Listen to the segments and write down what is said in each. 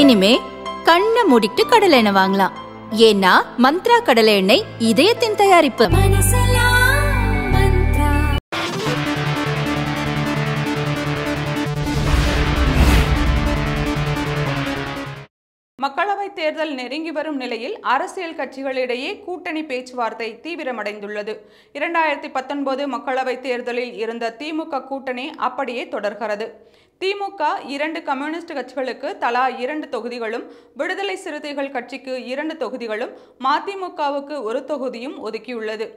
இனிமே கண்ணை மூடிட்டு கடலை எண்ணெய் வாங்கலாம் ஏன்னா மந்த்ரா கடலை எண்ணெய் இதயத்தின் தயாரிப்பு தேர்தல் நெருங்கி வரும் நிலையில் அரசியல் கட்சிகளிடையே கூட்டணி பேச்சுவார்த்தை தீவிரமடைந்துள்ளது இரண்டாயிரத்தி பத்தொன்பது மக்களவைத் தேர்தலில் இருந்த திமுக கூட்டணி அப்படியே தொடர்கிறது திமுக இரண்டு கம்யூனிஸ்ட் கட்சிகளுக்கு தலா இரண்டு தொகுதிகளும் விடுதலை சிறுத்தைகள் கட்சிக்கு இரண்டு தொகுதிகளும் மதிமுகவுக்கு ஒரு தொகுதியும் ஒதுக்கியுள்ளது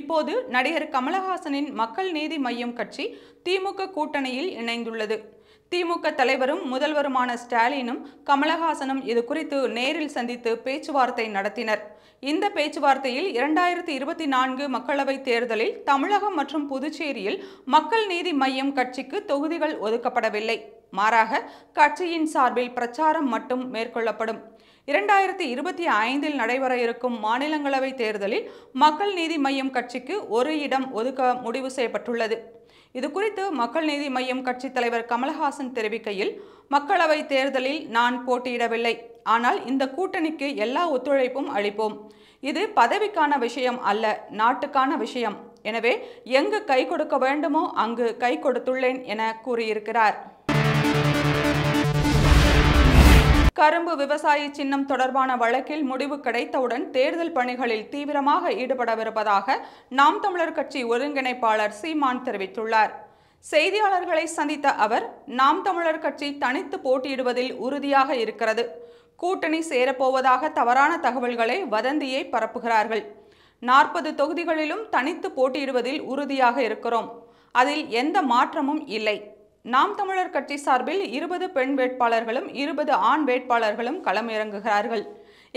இப்போது நடிகர் கமலஹாசனின் மக்கள் நீதி மையம் கட்சி திமுக கூட்டணியில் இணைந்துள்ளது திமுக தலைவரும் முதல்வருமான ஸ்டாலினும் கமலஹாசனும் இது குறித்து நேரில் சந்தித்து பேச்சுவார்த்தை நடத்தினர் இந்த பேச்சுவார்த்தையில் இரண்டாயிரத்தி இருபத்தி நான்கு மக்களவைத் தேர்தலில் தமிழகம் மற்றும் புதுச்சேரியில் மக்கள் நீதி மையம் கட்சிக்கு தொகுதிகள் ஒதுக்கப்படவில்லை மாறாக கட்சியின் சார்பில் பிரச்சாரம் மட்டும் மேற்கொள்ளப்படும் இரண்டாயிரத்தி இருபத்தி ஐந்தில் நடைபெற இருக்கும் மாநிலங்களவை தேர்தலில் மக்கள் நீதி மையம் கட்சிக்கு ஒரு இடம் ஒதுக்க முடிவு செய்யப்பட்டுள்ளது இது குறித்து மக்கள் நீதி மையம் கட்சித் தலைவர் கமல்ஹாசன் தெரிவிக்கையில் மக்களவை தேர்தலில் நான் போட்டியிடவில்லை ஆனால் இந்த கூட்டணிக்கு எல்லா ஒத்துழைப்பும் அளிப்போம் இது பதவிக்கான விஷயம் அல்ல நாட்டுக்கான விஷயம் எனவே எங்கு கை கொடுக்க வேண்டுமோ அங்கு கை கொடுத்துள்ளேன் என கூறியிருக்கிறார் கரும்பு விவசாய சின்னம் தொடர்பான வழக்கில் முடிவு கிடைத்தவுடன் தேர்தல் பணிகளில் தீவிரமாக ஈடுபடவிருப்பதாக நாம் தமிழர் கட்சி ஒருங்கிணைப்பாளர் சீமான் தெரிவித்துள்ளார் செய்தியாளர்களை சந்தித்த அவர் நாம் தமிழர் கட்சி தனித்து போட்டியிடுவதில் உறுதியாக இருக்கிறது கூட்டணி சேரப்போவதாக தவறான தகவல்களை வதந்தியை பரப்புகிறார்கள் நாற்பது தொகுதிகளிலும் தனித்து போட்டியிடுவதில் உறுதியாக இருக்கிறோம் அதில் எந்த மாற்றமும் இல்லை நாம் தமிழர் கட்சி சார்பில் இருபது பெண் வேட்பாளர்களும் இருபது ஆண் வேட்பாளர்களும் களமிறங்குகிறார்கள்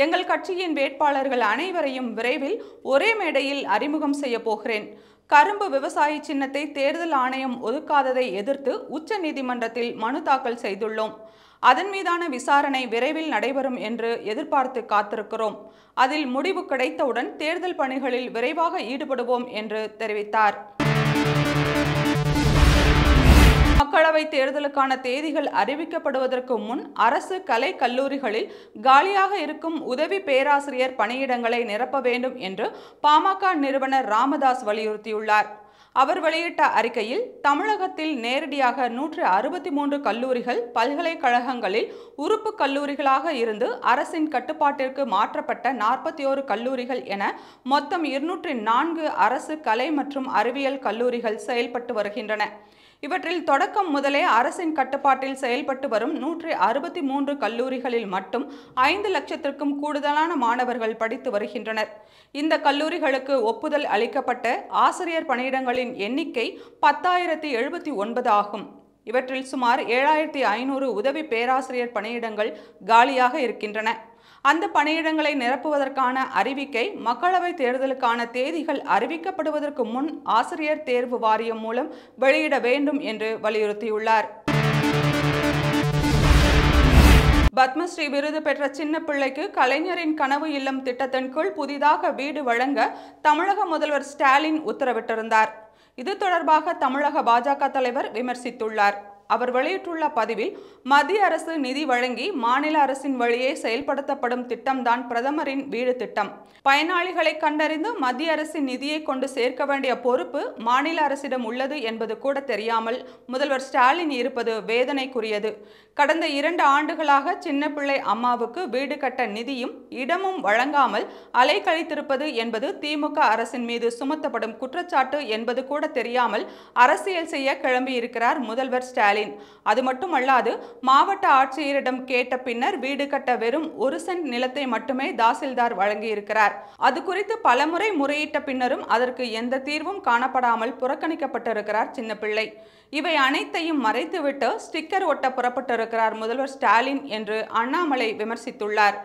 எங்கள் கட்சியின் வேட்பாளர்கள் அனைவரையும் விரைவில் ஒரே மேடையில் அறிமுகம் செய்ய போகிறேன் கரும்பு விவசாய சின்னத்தை தேர்தல் ஆணையம் ஒதுக்காததை எதிர்த்து உச்ச நீதிமன்றத்தில் மனு தாக்கல் செய்துள்ளோம் அதன் மீதான விசாரணை விரைவில் நடைபெறும் என்று எதிர்பார்த்து காத்திருக்கிறோம் அதில் முடிவு கிடைத்தவுடன் தேர்தல் பணிகளில் விரைவாக ஈடுபடுவோம் என்று தெரிவித்தார் மக்களவை தேர்தலுக்கான தேதிகள் அறிவிக்கப்படுவதற்கு முன் அரசு கலை கல்லூரிகளில் காலியாக இருக்கும் உதவி பேராசிரியர் பணியிடங்களை நிரப்ப வேண்டும் என்று பாமக நிறுவனர் ராமதாஸ் வலியுறுத்தியுள்ளார் அவர் வெளியிட்ட அறிக்கையில் தமிழகத்தில் நேரடியாக நூற்றி அறுபத்தி மூன்று கல்லூரிகள் பல்கலைக்கழகங்களில் உறுப்பு கல்லூரிகளாக இருந்து அரசின் கட்டுப்பாட்டிற்கு மாற்றப்பட்ட நாற்பத்தி ஓரு கல்லூரிகள் என மொத்தம் இருநூற்றி நான்கு அரசு கலை மற்றும் அறிவியல் கல்லூரிகள் செயல்பட்டு வருகின்றன இவற்றில் தொடக்கம் முதலே அரசின் கட்டுப்பாட்டில் செயல்பட்டு வரும் நூற்றி அறுபத்தி மூன்று கல்லூரிகளில் மட்டும் ஐந்து லட்சத்திற்கும் கூடுதலான மாணவர்கள் படித்து வருகின்றனர் இந்த கல்லூரிகளுக்கு ஒப்புதல் அளிக்கப்பட்ட ஆசிரியர் பணியிடங்களின் எண்ணிக்கை பத்தாயிரத்தி எழுபத்தி ஒன்பது ஆகும் இவற்றில் சுமார் ஏழாயிரத்தி ஐநூறு உதவி பேராசிரியர் பணியிடங்கள் காலியாக இருக்கின்றன அந்த பணியிடங்களை நிரப்புவதற்கான அறிவிக்கை மக்களவை தேர்தலுக்கான தேதிகள் அறிவிக்கப்படுவதற்கு முன் ஆசிரியர் தேர்வு வாரியம் மூலம் வெளியிட வேண்டும் என்று வலியுறுத்தியுள்ளார் பத்மஸ்ரீ விருது பெற்ற சின்ன பிள்ளைக்கு கலைஞரின் கனவு இல்லம் திட்டத்தின் கீழ் புதிதாக வீடு வழங்க தமிழக முதல்வர் ஸ்டாலின் உத்தரவிட்டிருந்தார் இது தொடர்பாக தமிழக பாஜக தலைவர் விமர்சித்துள்ளார் அவர் வெளியிட்டுள்ள பதிவில் மத்திய அரசு நிதி வழங்கி மாநில அரசின் வழியே செயல்படுத்தப்படும் திட்டம்தான் பிரதமரின் வீடு திட்டம் பயனாளிகளை கண்டறிந்து மத்திய அரசின் நிதியை கொண்டு சேர்க்க வேண்டிய பொறுப்பு மாநில அரசிடம் உள்ளது என்பது கூட தெரியாமல் முதல்வர் ஸ்டாலின் இருப்பது வேதனைக்குரியது கடந்த இரண்டு ஆண்டுகளாக சின்ன பிள்ளை அம்மாவுக்கு வீடு கட்ட நிதியும் இடமும் வழங்காமல் அலைக்கழித்திருப்பது என்பது திமுக அரசின் மீது சுமத்தப்படும் குற்றச்சாட்டு என்பது கூட தெரியாமல் அரசியல் செய்ய கிளம்பியிருக்கிறார் முதல்வர் ஸ்டாலின் ஸ்டாலின் அது மட்டுமல்லாது மாவட்ட ஆட்சியரிடம் கேட்ட பின்னர் வீடு கட்ட வெறும் ஒரு சென்ட் நிலத்தை மட்டுமே தாசில்தார் வழங்கியிருக்கிறார் அது குறித்து பலமுறை முறையிட்ட பின்னரும் அதற்கு எந்த தீர்வும் காணப்படாமல் புறக்கணிக்கப்பட்டிருக்கிறார் சின்னப்பிள்ளை இவை அனைத்தையும் மறைத்துவிட்டு ஸ்டிக்கர் ஒட்ட புறப்பட்டிருக்கிறார் முதல்வர் ஸ்டாலின் என்று அண்ணாமலை விமர்சித்துள்ளார்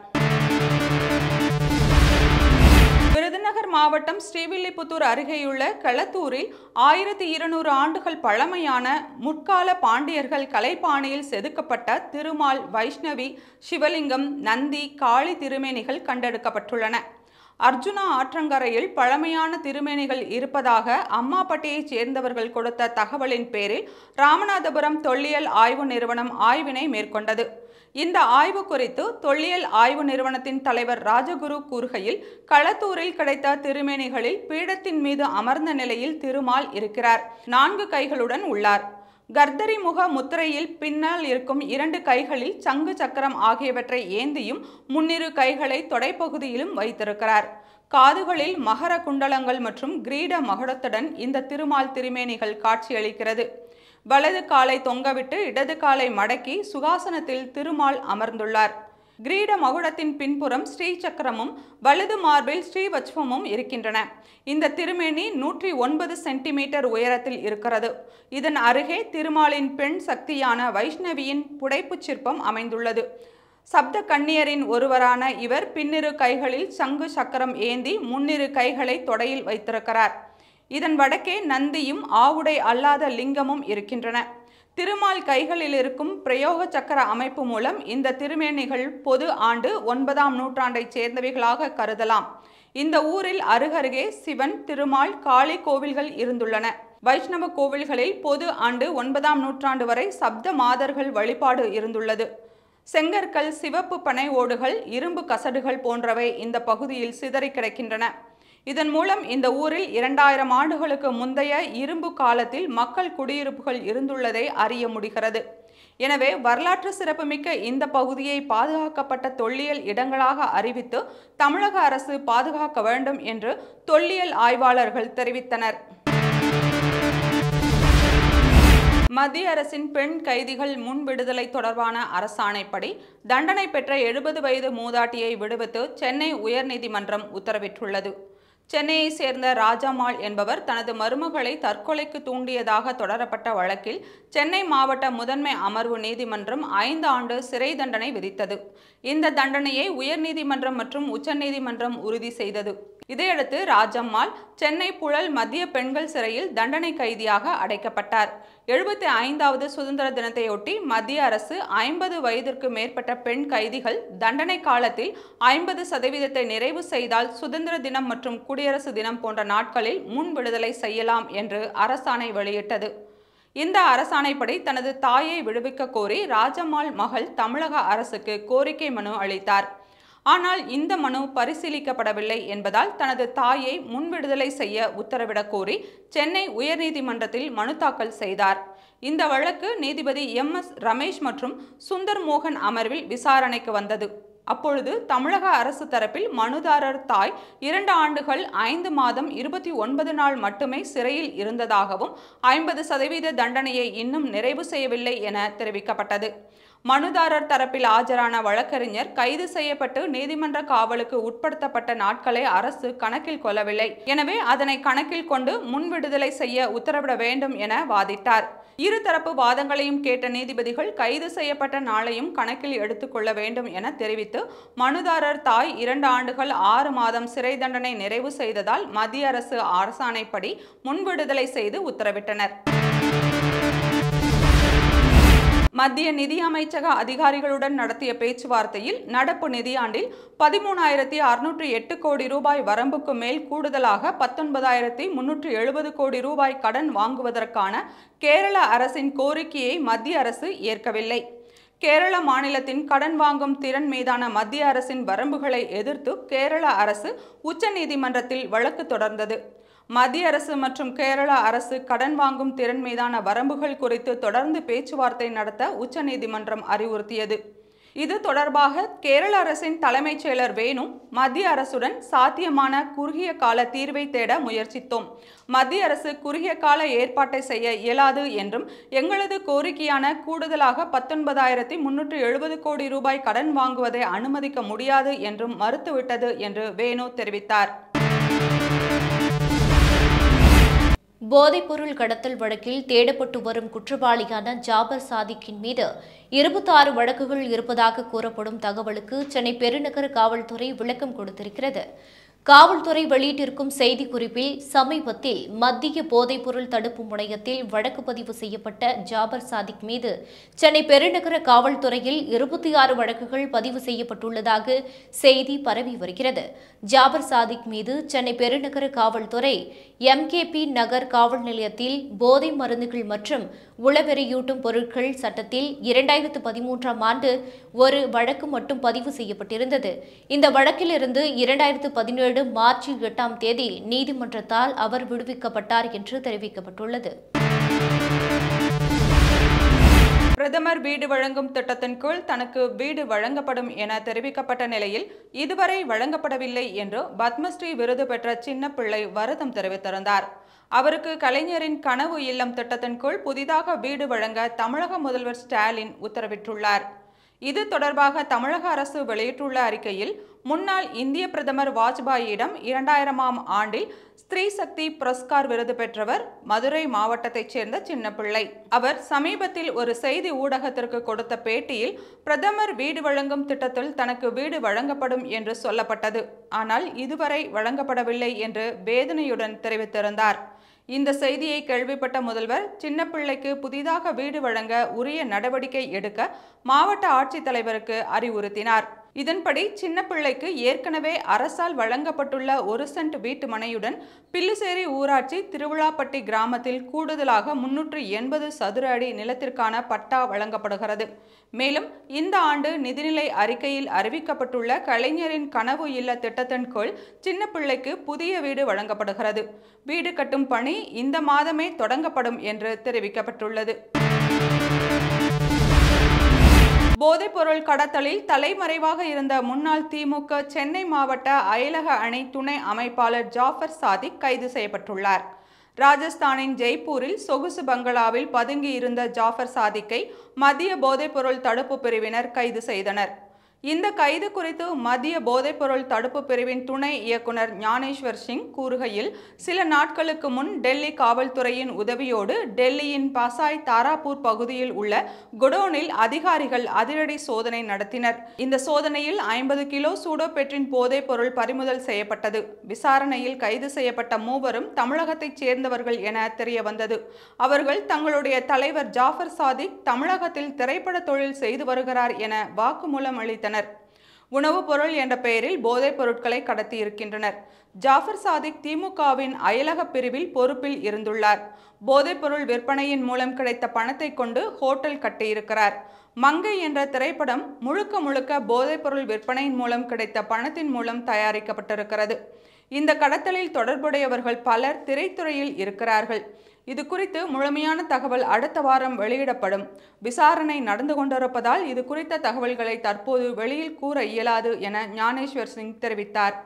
விருதுநகர் மாவட்டம் ஸ்ரீவில்லிபுத்தூர் அருகேயுள்ள களத்தூரில் ஆயிரத்தி இருநூறு ஆண்டுகள் பழமையான முற்கால பாண்டியர்கள் கலைப்பாணியில் செதுக்கப்பட்ட திருமால் வைஷ்ணவி சிவலிங்கம் நந்தி காளி திருமேனிகள் கண்டெடுக்கப்பட்டுள்ளன அர்ஜுனா ஆற்றங்கரையில் பழமையான திருமேனிகள் இருப்பதாக அம்மாப்பட்டியைச் சேர்ந்தவர்கள் கொடுத்த தகவலின் பேரில் ராமநாதபுரம் தொல்லியல் ஆய்வு நிறுவனம் ஆய்வினை மேற்கொண்டது இந்த ஆய்வு குறித்து தொல்லியல் ஆய்வு நிறுவனத்தின் தலைவர் ராஜகுரு கூறுகையில் களத்தூரில் கிடைத்த திருமேனிகளில் பீடத்தின் மீது அமர்ந்த நிலையில் திருமால் இருக்கிறார் நான்கு கைகளுடன் உள்ளார் கர்தரி முக முத்திரையில் பின்னால் இருக்கும் இரண்டு கைகளில் சங்கு சக்கரம் ஆகியவற்றை ஏந்தியும் முன்னிரு கைகளை தொடைப்பகுதியிலும் வைத்திருக்கிறார் காதுகளில் மகர குண்டலங்கள் மற்றும் கிரீட மகுடத்துடன் இந்த திருமால் திருமேனிகள் காட்சியளிக்கிறது வலது காலை தொங்கவிட்டு இடது காலை மடக்கி சுகாசனத்தில் திருமால் அமர்ந்துள்ளார் கிரீட மகுடத்தின் பின்புறம் ஸ்ரீ சக்கரமும் வலது மார்பில் ஸ்ரீவச்வமும் இருக்கின்றன இந்த திருமேனி நூற்றி ஒன்பது சென்டிமீட்டர் உயரத்தில் இருக்கிறது இதன் அருகே திருமாலின் பெண் சக்தியான வைஷ்ணவியின் புடைப்பு சிற்பம் அமைந்துள்ளது சப்த கண்ணியரின் ஒருவரான இவர் பின்னிரு கைகளில் சங்கு சக்கரம் ஏந்தி முன்னிரு கைகளை தொடையில் வைத்திருக்கிறார் இதன் வடக்கே நந்தியும் ஆவுடை அல்லாத லிங்கமும் இருக்கின்றன திருமால் கைகளில் இருக்கும் பிரயோக சக்கர அமைப்பு மூலம் இந்த திருமேனிகள் பொது ஆண்டு ஒன்பதாம் நூற்றாண்டைச் சேர்ந்தவைகளாக கருதலாம் இந்த ஊரில் அருகருகே சிவன் திருமால் காளி கோவில்கள் இருந்துள்ளன வைஷ்ணவ கோவில்களில் பொது ஆண்டு ஒன்பதாம் நூற்றாண்டு வரை சப்த மாதர்கள் வழிபாடு இருந்துள்ளது செங்கற்கள் சிவப்பு பனை ஓடுகள் இரும்பு கசடுகள் போன்றவை இந்த பகுதியில் சிதறி கிடக்கின்றன இதன் மூலம் இந்த ஊரில் இரண்டாயிரம் ஆண்டுகளுக்கு முந்தைய இரும்பு காலத்தில் மக்கள் குடியிருப்புகள் இருந்துள்ளதை அறிய முடிகிறது எனவே வரலாற்று சிறப்புமிக்க இந்த பகுதியை பாதுகாக்கப்பட்ட தொல்லியல் இடங்களாக அறிவித்து தமிழக அரசு பாதுகாக்க வேண்டும் என்று தொல்லியல் ஆய்வாளர்கள் தெரிவித்தனர் மத்திய அரசின் பெண் கைதிகள் முன் விடுதலை தொடர்பான அரசாணைப்படி தண்டனை பெற்ற எழுபது வயது மூதாட்டியை விடுவித்து சென்னை உயர்நீதிமன்றம் உத்தரவிட்டுள்ளது சென்னையை சேர்ந்த ராஜாமால் என்பவர் தனது மருமகளை தற்கொலைக்கு தூண்டியதாக தொடரப்பட்ட வழக்கில் சென்னை மாவட்ட முதன்மை அமர்வு நீதிமன்றம் ஐந்து ஆண்டு சிறை தண்டனை விதித்தது இந்த தண்டனையை உயர்நீதிமன்றம் மற்றும் உச்சநீதிமன்றம் உறுதி செய்தது இதையடுத்து ராஜம்மாள் சென்னை புழல் மத்திய பெண்கள் சிறையில் தண்டனை கைதியாக அடைக்கப்பட்டார் எழுபத்தி ஐந்தாவது சுதந்திர தினத்தையொட்டி மத்திய அரசு ஐம்பது வயதிற்கு மேற்பட்ட பெண் கைதிகள் தண்டனை காலத்தில் ஐம்பது சதவீதத்தை நிறைவு செய்தால் சுதந்திர தினம் மற்றும் குடியரசு தினம் போன்ற நாட்களில் முன் விடுதலை செய்யலாம் என்று அரசாணை வெளியிட்டது இந்த அரசாணைப்படி தனது தாயை விடுவிக்க கோரி ராஜம்மாள் மகள் தமிழக அரசுக்கு கோரிக்கை மனு அளித்தார் ஆனால் இந்த மனு பரிசீலிக்கப்படவில்லை என்பதால் தனது தாயை முன்விடுதலை செய்ய உத்தரவிடக் கோரி சென்னை உயர்நீதிமன்றத்தில் மனு தாக்கல் செய்தார் இந்த வழக்கு நீதிபதி எம் எஸ் ரமேஷ் மற்றும் சுந்தர் மோகன் அமர்வில் விசாரணைக்கு வந்தது அப்பொழுது தமிழக அரசு தரப்பில் மனுதாரர் தாய் இரண்டு ஆண்டுகள் ஐந்து மாதம் இருபத்தி ஒன்பது நாள் மட்டுமே சிறையில் இருந்ததாகவும் ஐம்பது சதவீத தண்டனையை இன்னும் நிறைவு செய்யவில்லை என தெரிவிக்கப்பட்டது மனுதாரர் தரப்பில் ஆஜரான வழக்கறிஞர் கைது செய்யப்பட்டு நீதிமன்ற காவலுக்கு உட்படுத்தப்பட்ட நாட்களை அரசு கணக்கில் கொள்ளவில்லை எனவே அதனை கணக்கில் கொண்டு முன் விடுதலை செய்ய உத்தரவிட வேண்டும் என வாதிட்டார் இருதரப்பு வாதங்களையும் கேட்ட நீதிபதிகள் கைது செய்யப்பட்ட நாளையும் கணக்கில் எடுத்துக்கொள்ள வேண்டும் என தெரிவித்து மனுதாரர் தாய் இரண்டு ஆண்டுகள் ஆறு மாதம் சிறை தண்டனை நிறைவு செய்ததால் மத்திய அரசு அரசாணைப்படி முன்விடுதலை செய்து உத்தரவிட்டனர் மத்திய நிதி அமைச்சக அதிகாரிகளுடன் நடத்திய பேச்சுவார்த்தையில் நடப்பு நிதியாண்டில் பதிமூணாயிரத்தி அறுநூற்றி எட்டு கோடி ரூபாய் வரம்புக்கு மேல் கூடுதலாக பத்தொன்பதாயிரத்தி முன்னூற்றி எழுபது கோடி ரூபாய் கடன் வாங்குவதற்கான கேரள அரசின் கோரிக்கையை மத்திய அரசு ஏற்கவில்லை கேரள மாநிலத்தின் கடன் வாங்கும் திறன் மீதான மத்திய அரசின் வரம்புகளை எதிர்த்து கேரள அரசு உச்சநீதிமன்றத்தில் வழக்கு தொடர்ந்தது மத்திய அரசு மற்றும் கேரள அரசு கடன் வாங்கும் திறன் மீதான வரம்புகள் குறித்து தொடர்ந்து பேச்சுவார்த்தை நடத்த உச்சநீதிமன்றம் அறிவுறுத்தியது இது தொடர்பாக கேரள அரசின் தலைமைச் செயலர் வேணு மத்திய அரசுடன் சாத்தியமான குறுகிய கால தீர்வை தேட முயற்சித்தோம் மத்திய அரசு குறுகிய கால ஏற்பாட்டை செய்ய இயலாது என்றும் எங்களது கோரிக்கையான கூடுதலாக பத்தொன்பதாயிரத்தி முன்னூற்று எழுபது கோடி ரூபாய் கடன் வாங்குவதை அனுமதிக்க முடியாது என்றும் மறுத்துவிட்டது என்று வேணு தெரிவித்தார் போதைப்பொருள் கடத்தல் வழக்கில் தேடப்பட்டு வரும் குற்றவாளியான ஜாபர் சாதிக்கின் மீது இருபத்தாறு வழக்குகள் இருப்பதாக கூறப்படும் தகவலுக்கு சென்னை பெருநகர காவல்துறை விளக்கம் கொடுத்திருக்கிறது காவல்துறை வெளியிட்டிருக்கும் செய்திக்குறிப்பில் சமீபத்தில் மத்திய போதைப்பொருள் தடுப்பு முனையத்தில் வழக்கு பதிவு செய்யப்பட்ட ஜாபர் சாதிக் மீது சென்னை பெருநகர காவல்துறையில் இருபத்தி ஆறு வழக்குகள் பதிவு செய்யப்பட்டுள்ளதாக செய்தி பரவி வருகிறது ஜாபர் சாதிக் மீது சென்னை பெருநகர காவல்துறை எம் பி நகர் காவல் நிலையத்தில் போதை மருந்துகள் மற்றும் உளவெறியூட்டும் பொருட்கள் சட்டத்தில் இரண்டாயிரத்து பதிமூன்றாம் ஆண்டு ஒரு வழக்கு மட்டும் பதிவு செய்யப்பட்டிருந்தது இந்த வழக்கிலிருந்து இரண்டாயிரத்து பதினேழு மார்ச் எட்டாம் தேதி நீதிமன்றத்தால் அவர் விடுவிக்கப்பட்டார் என்று தெரிவிக்கப்பட்டுள்ளது பிரதமர் வீடு வழங்கும் திட்டத்தின் கீழ் தனக்கு வீடு வழங்கப்படும் என தெரிவிக்கப்பட்ட நிலையில் இதுவரை வழங்கப்படவில்லை என்று பத்மஸ்ரீ விருது பெற்ற சின்ன பிள்ளை வருத்தம் தெரிவித்திருந்தார் அவருக்கு கலைஞரின் கனவு இல்லம் திட்டத்தின் கீழ் புதிதாக வீடு வழங்க தமிழக முதல்வர் ஸ்டாலின் உத்தரவிட்டுள்ளார் இது தொடர்பாக தமிழக அரசு வெளியிட்டுள்ள அறிக்கையில் முன்னாள் இந்திய பிரதமர் வாஜ்பாயிடம் இரண்டாயிரமாம் ஆண்டில் ஸ்திரீ சக்தி புரஸ்கார் விருது பெற்றவர் மதுரை மாவட்டத்தைச் சேர்ந்த சின்னப்பிள்ளை அவர் சமீபத்தில் ஒரு செய்தி ஊடகத்திற்கு கொடுத்த பேட்டியில் பிரதமர் வீடு வழங்கும் திட்டத்தில் தனக்கு வீடு வழங்கப்படும் என்று சொல்லப்பட்டது ஆனால் இதுவரை வழங்கப்படவில்லை என்று வேதனையுடன் தெரிவித்திருந்தார் இந்த செய்தியை கேள்விப்பட்ட முதல்வர் சின்ன பிள்ளைக்கு புதிதாக வீடு வழங்க உரிய நடவடிக்கை எடுக்க மாவட்ட ஆட்சித்தலைவருக்கு அறிவுறுத்தினார் இதன்படி சின்ன பிள்ளைக்கு ஏற்கனவே அரசால் வழங்கப்பட்டுள்ள ஒரு சென்ட் வீட்டு மனையுடன் பில்லுசேரி ஊராட்சி திருவிழாப்பட்டி கிராமத்தில் கூடுதலாக முன்னூற்று எண்பது சதுர அடி நிலத்திற்கான பட்டா வழங்கப்படுகிறது மேலும் இந்த ஆண்டு நிதிநிலை அறிக்கையில் அறிவிக்கப்பட்டுள்ள கலைஞரின் கனவு இல்ல திட்டத்தின் கீழ் சின்ன பிள்ளைக்கு புதிய வீடு வழங்கப்படுகிறது வீடு கட்டும் பணி இந்த மாதமே தொடங்கப்படும் என்று தெரிவிக்கப்பட்டுள்ளது போதைப்பொருள் கடத்தலில் தலைமறைவாக இருந்த முன்னாள் திமுக சென்னை மாவட்ட அயலக அணை துணை அமைப்பாளர் ஜாஃபர் சாதிக் கைது செய்யப்பட்டுள்ளார் ராஜஸ்தானின் ஜெய்ப்பூரில் சொகுசு பங்களாவில் பதுங்கியிருந்த ஜாஃபர் சாதிக்கை மத்திய போதைப்பொருள் தடுப்பு பிரிவினர் கைது செய்தனர் இந்த கைது குறித்து மத்திய போதைப்பொருள் தடுப்பு பிரிவின் துணை இயக்குனர் ஞானேஸ்வர் சிங் கூறுகையில் சில நாட்களுக்கு முன் டெல்லி காவல்துறையின் உதவியோடு டெல்லியின் பசாய் தாராபூர் பகுதியில் உள்ள குடோனில் அதிகாரிகள் அதிரடி சோதனை நடத்தினர் இந்த சோதனையில் ஐம்பது கிலோ சூடோபெற்றின் போதைப்பொருள் பறிமுதல் செய்யப்பட்டது விசாரணையில் கைது செய்யப்பட்ட மூவரும் தமிழகத்தைச் சேர்ந்தவர்கள் என தெரியவந்தது அவர்கள் தங்களுடைய தலைவர் ஜாஃபர் சாதிக் தமிழகத்தில் திரைப்பட தொழில் செய்து வருகிறார் என வாக்குமூலம் அளித்தனர் விடுத்தனர் உணவுப் பொருள் என்ற பெயரில் போதைப் பொருட்களை கடத்தி இருக்கின்றனர் ஜாஃபர் சாதிக் திமுகவின் அயலக பிரிவில் பொறுப்பில் இருந்துள்ளார் போதைப்பொருள் விற்பனையின் மூலம் கிடைத்த பணத்தை கொண்டு ஹோட்டல் கட்டியிருக்கிறார் மங்கை என்ற திரைப்படம் முழுக்க முழுக்க போதைப்பொருள் விற்பனையின் மூலம் கிடைத்த பணத்தின் மூலம் தயாரிக்கப்பட்டிருக்கிறது இந்த கடத்தலில் தொடர்புடையவர்கள் பலர் திரைத்துறையில் இருக்கிறார்கள் இது குறித்து முழுமையான தகவல் அடுத்த வாரம் வெளியிடப்படும் விசாரணை நடந்து கொண்டிருப்பதால் இது குறித்த தகவல்களை தற்போது வெளியில் கூற இயலாது என ஞானேஸ்வர் சிங் தெரிவித்தார்